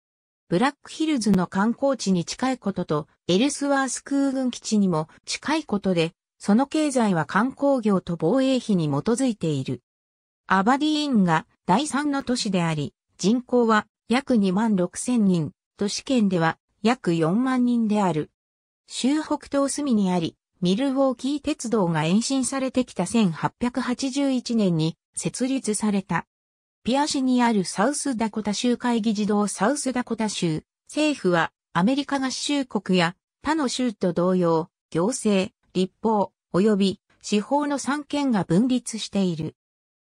ブラックヒルズの観光地に近いことと、エルスワース空軍基地にも近いことで、その経済は観光業と防衛費に基づいている。アバディーンが第三の都市であり、人口は約2万6千人、都市圏では約4万人である。州北東隅にあり、ミルウォーキー鉄道が延伸されてきた1881年に設立された。ピア市にあるサウスダコタ州会議児童サウスダコタ州、政府はアメリカ合衆国や他の州と同様、行政、立法、及び司法の三権が分立している。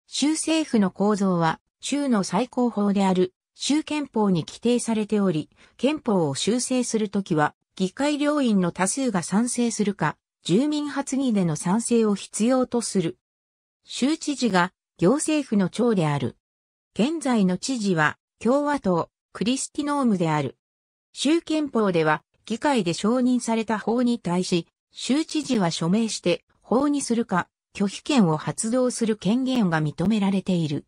州政府の構造は、州の最高法である州憲法に規定されており、憲法を修正するときは、議会両院の多数が賛成するか、住民発議での賛成を必要とする。州知事が行政府の長である。現在の知事は共和党クリスティノームである。州憲法では議会で承認された法に対し、州知事は署名して法にするか拒否権を発動する権限が認められている。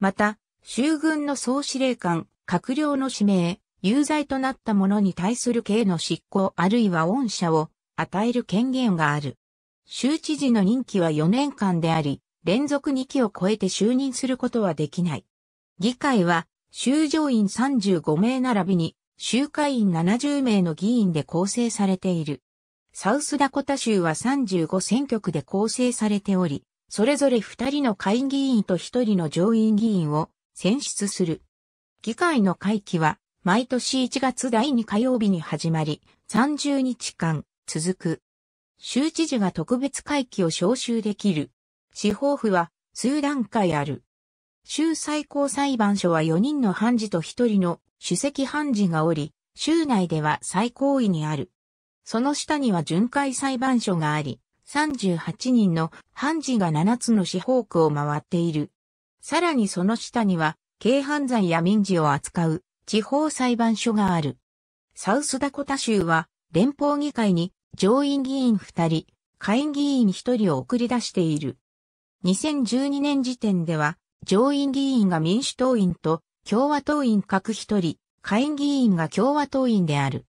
また、州軍の総司令官、閣僚の指名、有罪となった者に対する刑の執行あるいは恩赦を与える権限がある。州知事の任期は4年間であり、連続2期を超えて就任することはできない。議会は、州上院35名並びに、州会員70名の議員で構成されている。サウスダコタ州は35選挙区で構成されており、それぞれ2人の会議員と1人の上院議員を選出する。議会の会期は毎年1月第2火曜日に始まり、30日間、続く。州知事が特別会期を招集できる。司法府は数段階ある。州最高裁判所は4人の判事と1人の主席判事がおり、州内では最高位にある。その下には巡回裁判所があり、38人の判事が7つの司法区を回っている。さらにその下には、軽犯罪や民事を扱う地方裁判所がある。サウスダコタ州は連邦議会に上院議員2人、下院議員1人を送り出している。2012年時点では、上院議員が民主党員と共和党員各1人、下院議員が共和党員である。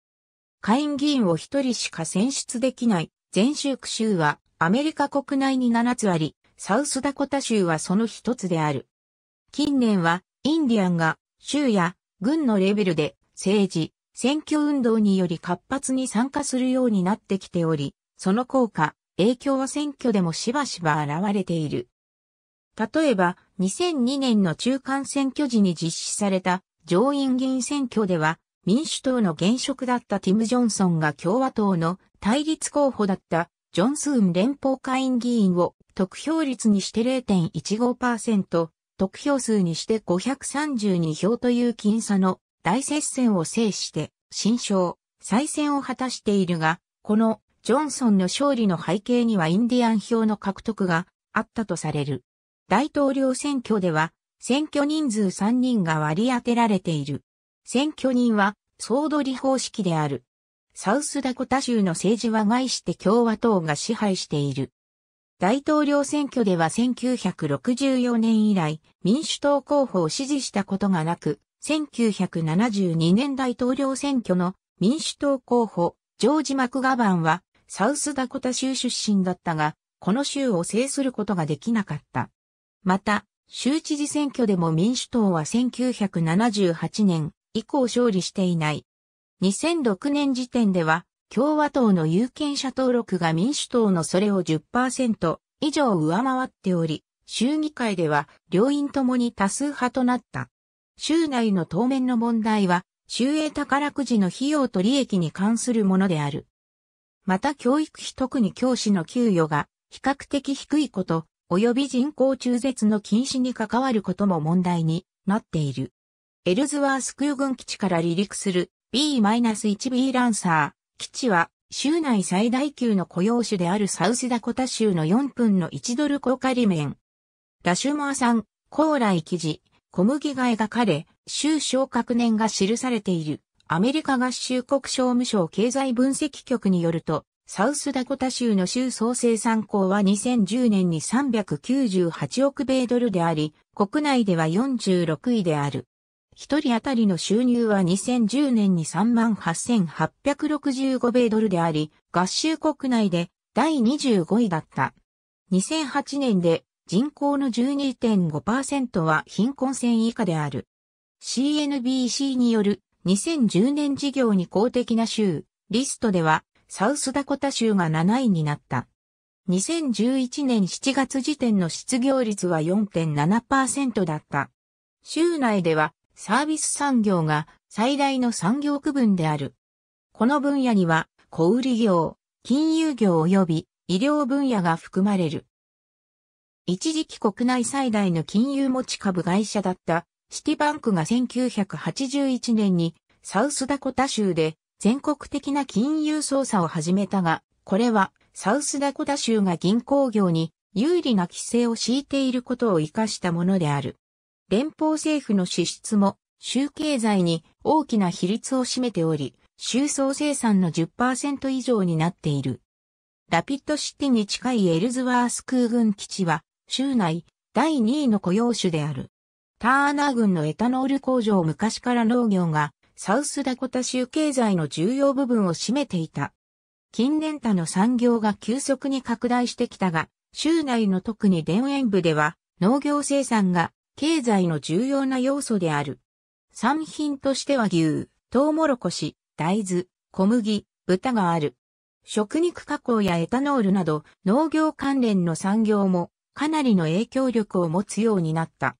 下院議員を1人しか選出できない全州区州はアメリカ国内に7つあり、サウスダコタ州はその一つである。近年はインディアンが州や軍のレベルで政治、選挙運動により活発に参加するようになってきており、その効果、影響は選挙でもしばしば現れている。例えば、2002年の中間選挙時に実施された上院議員選挙では、民主党の現職だったティム・ジョンソンが共和党の対立候補だったジョンスーン連邦会員議員を得票率にして0.15%、得票数にして532票という僅差の大接戦を制して新勝、再戦を果たしているが、このジョンソンの勝利の背景にはインディアン票の獲得があったとされる。大統領選挙では選挙人数3人が割り当てられている。選挙人は総取り方式である。サウスダコタ州の政治は外して共和党が支配している。大統領選挙では1964年以来民主党候補を支持したことがなく、1972年大統領選挙の民主党候補、ジョージ・マクガバンは、サウスダコタ州出身だったが、この州を制することができなかった。また、州知事選挙でも民主党は1978年以降勝利していない。2006年時点では、共和党の有権者登録が民主党のそれを10%以上上回っており、州議会では両院ともに多数派となった。州内の当面の問題は、州営宝くじの費用と利益に関するものである。また教育費特に教師の給与が比較的低いこと、及び人口中絶の禁止に関わることも問題になっている。エルズワース空軍基地から離陸する B-1B ランサー。基地は州内最大級の雇用種であるサウスダコタ州の4分の1ドル高仮面。ラシュモアさん、高麗記事、小麦が描かれ、州昇格年が記されている。アメリカ合衆国商務省経済分析局によると、サウスダコタ州の州総生産高は2010年に398億米ドルであり、国内では46位である。一人当たりの収入は2010年に38,865米ドルであり、合衆国内で第25位だった。2008年で人口の12.5%は貧困線以下である。CNBC による2010年事業に公的な州、リストではサウスダコタ州が7位になった。2011年7月時点の失業率は4.7%だった。州内ではサービス産業が最大の産業区分である。この分野には小売業、金融業及び医療分野が含まれる。一時期国内最大の金融持ち株会社だったシティバンクが1981年にサウスダコタ州で全国的な金融操作を始めたが、これはサウスダコタ州が銀行業に有利な規制を敷いていることを活かしたものである。連邦政府の支出も州経済に大きな比率を占めており、州総生産の10%以上になっている。ラピッドシティに近いエルズワース空軍基地は州内第2位の雇用種である。ターナー郡のエタノール工場昔から農業がサウスダコタ州経済の重要部分を占めていた。近年他の産業が急速に拡大してきたが、州内の特に田園部では農業生産が経済の重要な要素である。産品としては牛、トウモロコシ、大豆、小麦、豚がある。食肉加工やエタノールなど農業関連の産業もかなりの影響力を持つようになった。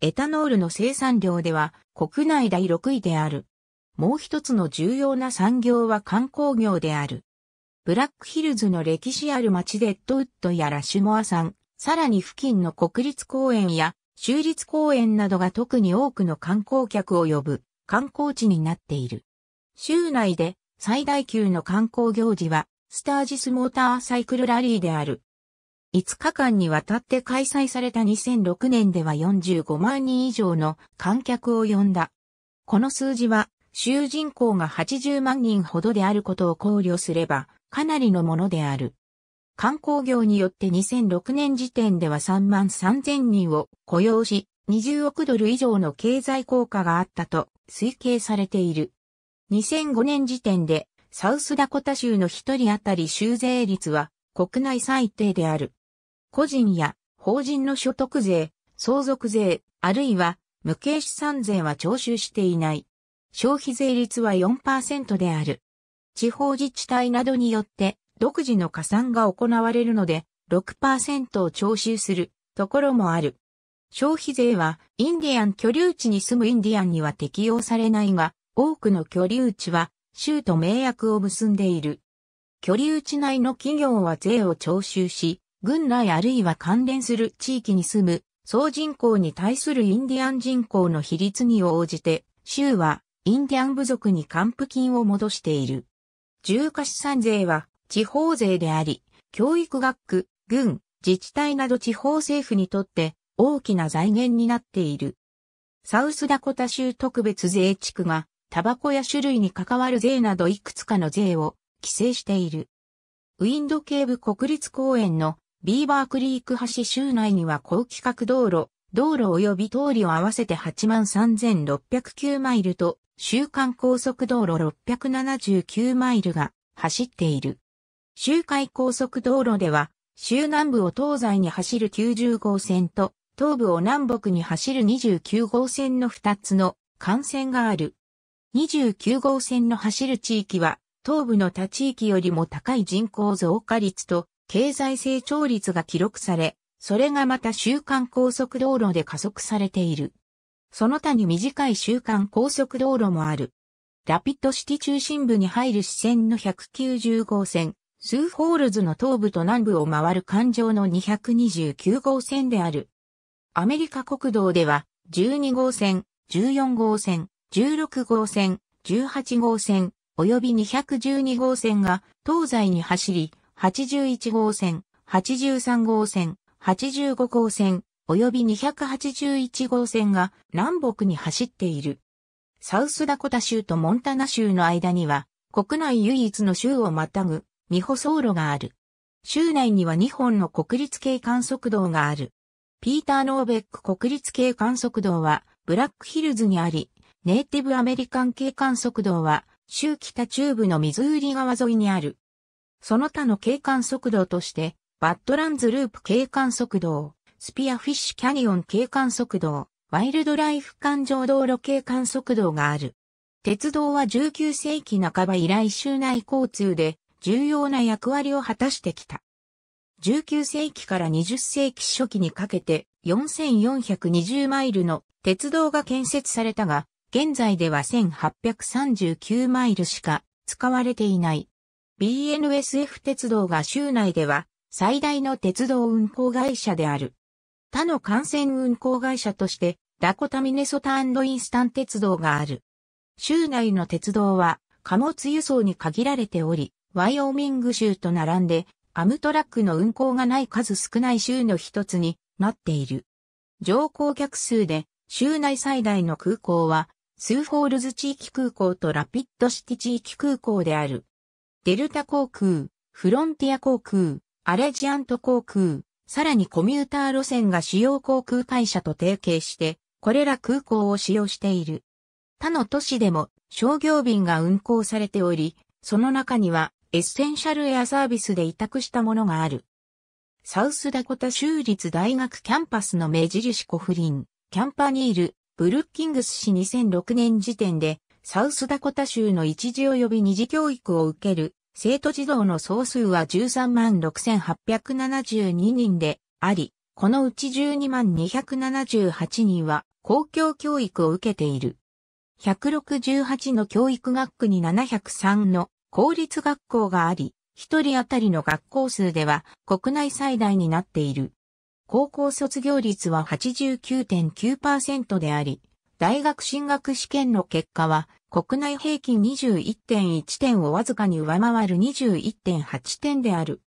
エタノールの生産量では国内第6位である。もう一つの重要な産業は観光業である。ブラックヒルズの歴史ある町デッドウッドやラシュモア山、さらに付近の国立公園や州立公園などが特に多くの観光客を呼ぶ観光地になっている。州内で最大級の観光行事はスタージスモーターサイクルラリーである。5日間にわたって開催された2006年では45万人以上の観客を呼んだ。この数字は、州人口が80万人ほどであることを考慮すれば、かなりのものである。観光業によって2006年時点では3万3000人を雇用し、20億ドル以上の経済効果があったと推計されている。2005年時点でサウスダコタ州の1人当たり州税率は国内最低である。個人や法人の所得税、相続税、あるいは無形資産税は徴収していない。消費税率は4%である。地方自治体などによって独自の加算が行われるので6%を徴収するところもある。消費税はインディアン居留地に住むインディアンには適用されないが、多くの居留地は州と名約を結んでいる。居留地内の企業は税を徴収し、軍内あるいは関連する地域に住む総人口に対するインディアン人口の比率に応じて、州はインディアン部族に還付金を戻している。重加資産税は地方税であり、教育学区、軍、自治体など地方政府にとって大きな財源になっている。サウスダコタ州特別税地区がタバコや種類に関わる税などいくつかの税を規制している。ウィンドケーブ国立公園のビーバークリーク橋州内には高規格道路、道路及び通りを合わせて83,609マイルと、週間高速道路679マイルが走っている。周回高速道路では、州南部を東西に走る90号線と、東部を南北に走る29号線の2つの幹線がある。29号線の走る地域は、東部の他地域よりも高い人口増加率と経済成長率が記録され、それがまた週間高速道路で加速されている。その他に短い週間高速道路もある。ラピッドシティ中心部に入る支線の190号線、スーホールズの東部と南部を回る環状の229号線である。アメリカ国道では、12号線、14号線、16号線、18号線、及び212号線が東西に走り、81号線、83号線、85号線、及び281号線が南北に走っている。サウスダコタ州とモンタナ州の間には、国内唯一の州をまたぐ、未舗走路がある。州内には2本の国立系観測道がある。ピーター・ノーベック国立系観測道は、ブラックヒルズにあり、ネイティブアメリカン系観測道は、州北中部のミズーリ川沿いにある。その他の景観速度として、バッドランズループ景観速度、スピアフィッシュキャニオン景観速度、ワイルドライフ環状道路景観速度がある。鉄道は19世紀半ば以来州内交通で重要な役割を果たしてきた。19世紀から20世紀初期にかけて4420マイルの鉄道が建設されたが、現在では1839マイルしか使われていない。BNSF 鉄道が州内では最大の鉄道運行会社である。他の幹線運行会社として、ダコタミネソタインスタン鉄道がある。州内の鉄道は貨物輸送に限られており、ワイオミング州と並んで、アムトラックの運行がない数少ない州の一つになっている。乗降客数で、州内最大の空港は、スーフォールズ地域空港とラピッドシティ地域空港である。デルタ航空、フロンティア航空、アレジアント航空、さらにコミューター路線が主要航空会社と提携して、これら空港を使用している。他の都市でも商業便が運航されており、その中にはエッセンシャルエアサービスで委託したものがある。サウスダコタ州立大学キャンパスの目印コフリン、キャンパニール、ブルッキングス市2006年時点で、サウスダコタ州の一時及び二次教育を受ける生徒児童の総数は13万6872人であり、このうち12万278人は公共教育を受けている。168の教育学区に703の公立学校があり、1人当たりの学校数では国内最大になっている。高校卒業率は89.9%であり、大学進学試験の結果は、国内平均21.1点をわずかに上回る21.8点である。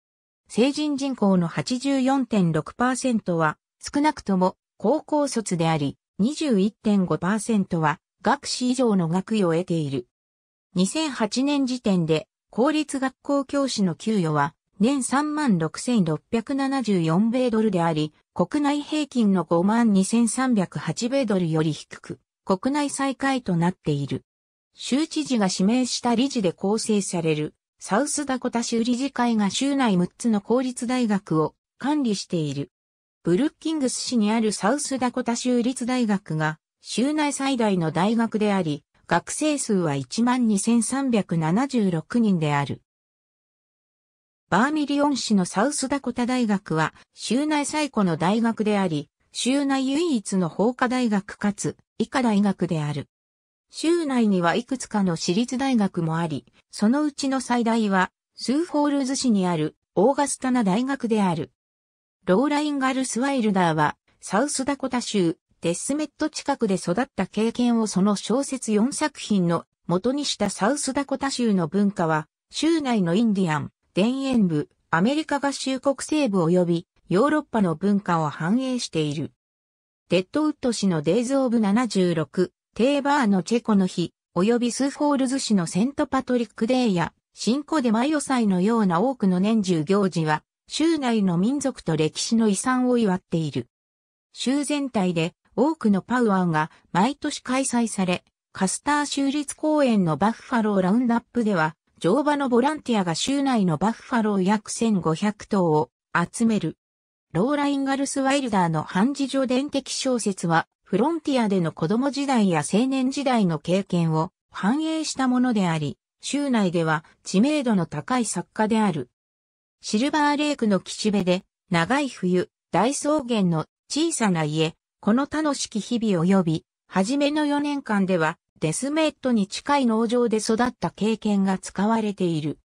成人人口の84.6%は、少なくとも高校卒であり、21.5%は学士以上の学位を得ている。2008年時点で、公立学校教師の給与は年36,674米ドルであり、国内平均の52,308米ドルより低く、国内最下位となっている。州知事が指名した理事で構成される、サウスダコタ州理事会が州内6つの公立大学を管理している。ブルッキングス市にあるサウスダコタ州立大学が、州内最大の大学であり、学生数は12,376人である。バーミリオン市のサウスダコタ大学は、州内最古の大学であり、州内唯一の法科大学かつ、医科大学である。州内にはいくつかの私立大学もあり、そのうちの最大は、スーフォールズ市にある、オーガスタナ大学である。ローライン・ガルスワイルダーは、サウスダコタ州、デスメット近くで育った経験をその小説4作品の元にしたサウスダコタ州の文化は、州内のインディアン、田園部、アメリカ合衆国西部及びヨーロッパの文化を反映している。デッドウッド市のデイズ・オブ76、テーバーのチェコの日、及びスーフォールズ市のセントパトリックデーや、新古デ・マヨ祭のような多くの年中行事は、州内の民族と歴史の遺産を祝っている。州全体で多くのパウアーが毎年開催され、カスター州立公園のバッファローラウンダップでは乗馬のボランティアが州内のバッファロー約1500頭を集める。ローラ・インガルス・ワイルダーの半自助伝的小説は、フロンティアでの子供時代や青年時代の経験を反映したものであり、州内では知名度の高い作家である。シルバーレイクの岸辺で、長い冬、大草原の小さな家、この楽しき日々及び、はじめの4年間では、デスメットに近い農場で育った経験が使われている。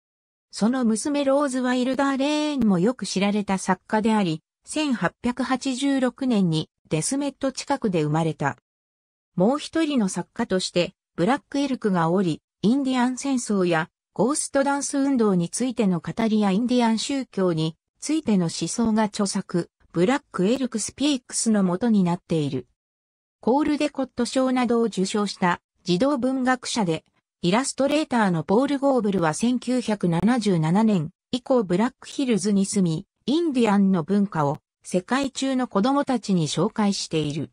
その娘ローズ・ワイルダー・レーンもよく知られた作家であり、1886年にデスメット近くで生まれた。もう一人の作家として、ブラックエルクがおり、インディアン戦争やゴーストダンス運動についての語りやインディアン宗教についての思想が著作、ブラックエルクスピークスの元になっている。コールデコット賞などを受賞した児童文学者で、イラストレーターのポール・ゴーブルは1977年以降ブラックヒルズに住み、インディアンの文化を世界中の子供たちに紹介している。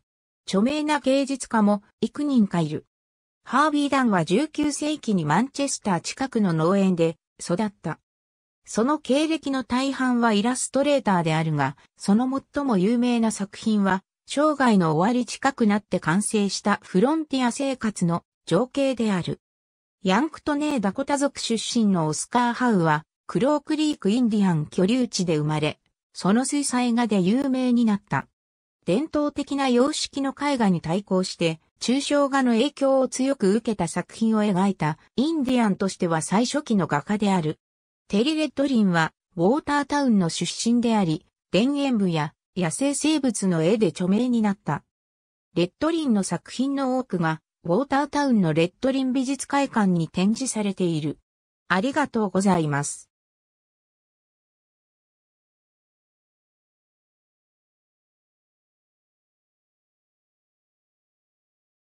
著名な芸術家も幾人かいる。ハービー・ダンは19世紀にマンチェスター近くの農園で育った。その経歴の大半はイラストレーターであるが、その最も有名な作品は生涯の終わり近くなって完成したフロンティア生活の情景である。ヤンクトネーダコタ族出身のオスカー・ハウは、クロークリークインディアン居留地で生まれ、その水彩画で有名になった。伝統的な様式の絵画に対抗して、抽象画の影響を強く受けた作品を描いたインディアンとしては最初期の画家である。テリ・レッドリンはウォータータウンの出身であり、田園部や野生生物の絵で著名になった。レッドリンの作品の多くが、ウォータータウンのレッドリン美術会館に展示されている。ありがとうございます。